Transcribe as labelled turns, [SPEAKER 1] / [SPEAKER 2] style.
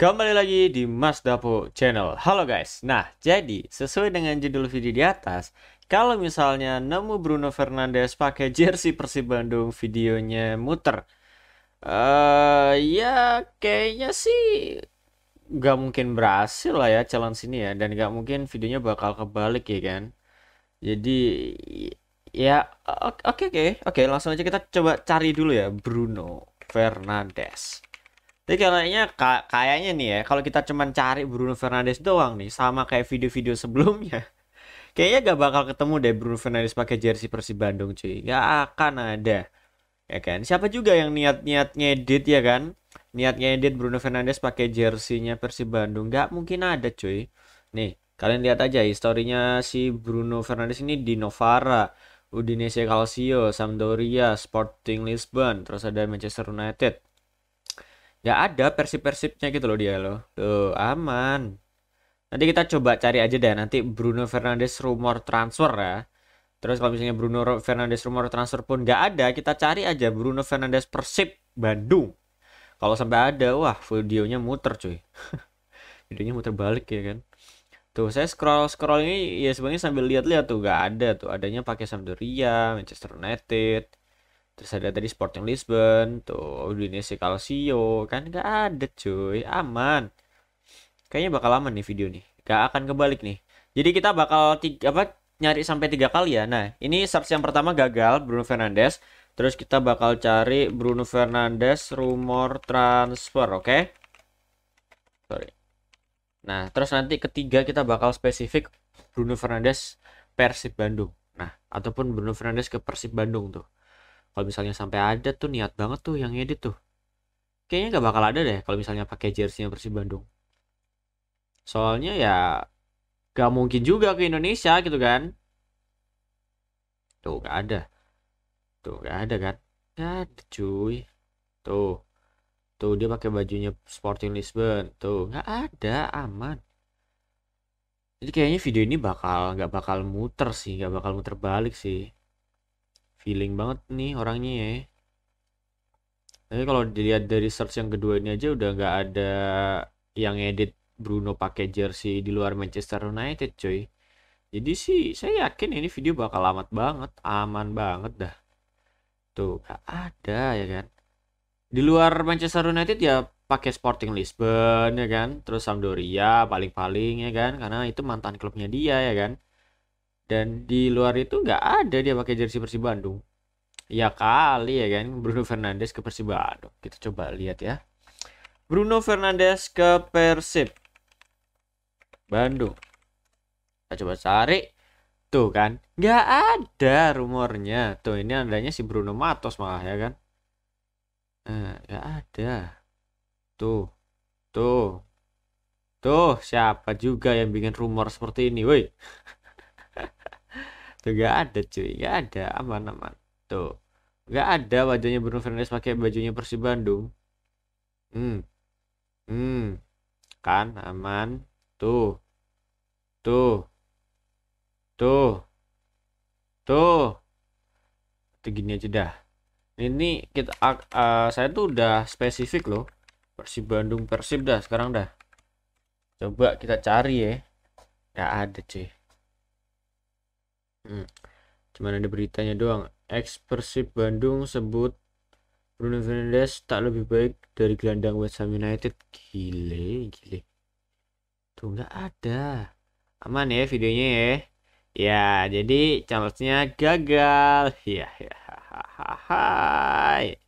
[SPEAKER 1] Kembali lagi di Mas Dapo Channel. Halo guys. Nah, jadi sesuai dengan judul video di atas, kalau misalnya nemu Bruno Fernandes pakai jersey Persib Bandung, videonya muter. Eh, uh, ya kayaknya sih gak mungkin berhasil lah ya challenge ini ya dan gak mungkin videonya bakal kebalik ya kan. Jadi ya oke okay, oke okay, oke okay, langsung aja kita coba cari dulu ya Bruno Fernandes. Tapi kayaknya kayaknya nih ya, kalau kita cuman cari Bruno Fernandes doang nih, sama kayak video-video sebelumnya, kayaknya gak bakal ketemu deh Bruno Fernandes pakai jersey Persib Bandung cuy, gak akan ada, ya kan? Siapa juga yang niat-niat ngedit ya kan? Niat ngedit Bruno Fernandes pakai jersinya Persib Bandung, gak mungkin ada cuy. Nih, kalian lihat aja historinya si Bruno Fernandes ini di Novara, Udinese Calcio, Sampdoria, Sporting Lisbon, terus ada Manchester United, ya ada persib-persibnya gitu loh dia loh tuh aman nanti kita coba cari aja deh nanti Bruno Fernandes rumor transfer ya terus kalau misalnya Bruno Fernandes rumor transfer pun nggak ada kita cari aja Bruno Fernandes Persib Bandung kalau sampai ada wah videonya muter cuy videonya muter balik ya kan tuh saya scroll scroll ini ya sebenarnya sambil lihat-lihat tuh nggak ada tuh adanya pakai Sampdoria Manchester United Terus ada tadi Sporting Lisbon, tuh Udinese Calcio, kan nggak ada cuy, aman. Kayaknya bakal aman nih video nih, gak akan kebalik nih. Jadi kita bakal tiga, apa nyari sampai tiga kali ya. Nah ini search yang pertama gagal Bruno Fernandes. Terus kita bakal cari Bruno Fernandes rumor transfer, oke? Okay? Sorry. Nah terus nanti ketiga kita bakal spesifik Bruno Fernandes Persib Bandung. Nah ataupun Bruno Fernandes ke Persib Bandung tuh kalau misalnya sampai ada tuh niat banget tuh yang edit tuh kayaknya nggak bakal ada deh kalau misalnya pakai jersey Persib Bandung soalnya ya gak mungkin juga ke Indonesia gitu kan tuh gak ada tuh gak ada kan gak ada cuy tuh tuh dia pakai bajunya Sporting Lisbon tuh gak ada aman jadi kayaknya video ini bakal nggak bakal muter sih nggak bakal muter balik sih feeling banget nih orangnya ya tapi kalau dilihat dari search yang kedua ini aja udah nggak ada yang edit Bruno pakai jersey di luar Manchester United coy jadi sih saya yakin ini video bakal amat banget aman banget dah tuh nggak ada ya kan di luar Manchester United ya pakai Sporting Lisbon ya kan terus Sampdoria paling-paling ya kan karena itu mantan klubnya dia ya kan dan di luar itu nggak ada dia pakai jersey Persib Bandung ya kali ya kan Bruno Fernandes ke Persib Bandung kita coba lihat ya Bruno Fernandes ke Persib Bandung kita coba cari tuh kan nggak ada rumornya tuh ini adanya si Bruno Matos malah ya kan eh, ada tuh tuh tuh siapa juga yang bikin rumor seperti ini woi tuh gak ada cuy gak ada aman aman tuh gak ada wajahnya Bruno Fernandes pakai bajunya Persib Bandung hmm hmm kan aman tuh tuh tuh tuh tuh gini aja dah ini kita uh, saya tuh udah spesifik loh Persib Bandung Persib dah sekarang dah coba kita cari ya gak ada cuy Hmm. Cuman ada beritanya doang. Ex Bandung sebut Bruno Fernandes tak lebih baik dari gelandang West Ham United. Gile, gile. Tuh nggak ada. Aman ya videonya ya. Ya, jadi challenge-nya gagal. Ya, ya, ha, ha, ha, ha.